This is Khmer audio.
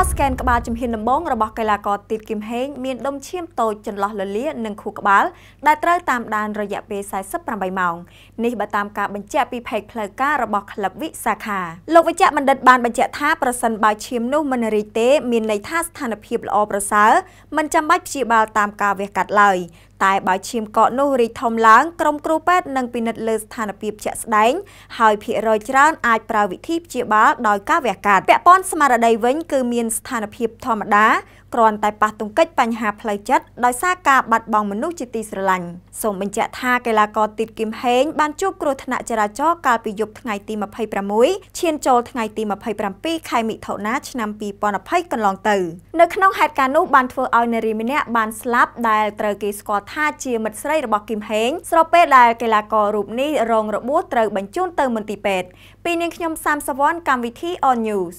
លស្កេនក្បាលជំហានដំបូងរបស់កីឡាករទីតគឹមហេងមានដុំឈាមតូចចន្លោះលលានិងខួរក្បាលដែលត្រូវតាមដានរយៈពេល48ម៉ោងនេះបើតាមការបញ្ជាក់ពីផេកផ្លូវការរបស់ក្លឹបវិសាខាលោកវេជ្ជបណ្ឌិតបានបញ្ជាក់ថាប្រសិនបើឈាមនោះមិនរីកទេ មានន័យថាស្ថានភាពល្អប្រសើរមិនចាំបាច់ព្យាបាលតាមការវះកាត់ឡើយតែបើឈាមកកនោះរីកធំឡើងក្រុមគ្រូពេទ្យនឹងពិនិត្យលើស្ថានភាពជាក់ស្ដែង ហើយភាគរយច្រើនអាចប្រើវិធីព្យាបាលដោយការវះកាត់ពាក់ព័ន្ធស្មារតីវិញគឺមានស្ថានភាពធម្មតាគ្រាន់តែប៉ះទង្គិចបញ្ហាផ្លូវចិត្តដោយសារការបាត់បង់មនុស្សជាទីស្រឡាញ់សូមបញ្ជាក់ថាកីឡាករទីតគឹមហេង បានជួបគ្រោះថ្នាក់ចរាចរណ៍កាលពីយប់ថ្ងៃទី26ឈានចូលថ្ងៃទី27ខែមិថុនាឆ្នាំ2020កន្លងទៅនៅក្នុងហេតុការណ៍នោះបានធ្វើឲ្យនារីម្នាក់បានស្លាប់ដែលត្រូវគេស្គាល់ថាជាមិត្តស្រីរបស់គឹមហេង ស្របពេលដែលកីឡាកររូបនេះរងរបួសត្រូវបញ្ជូនទៅមន្ទីរពេទ្យពីនាងខ្ញុំសាមសវណ្ណកម្មវិធី On News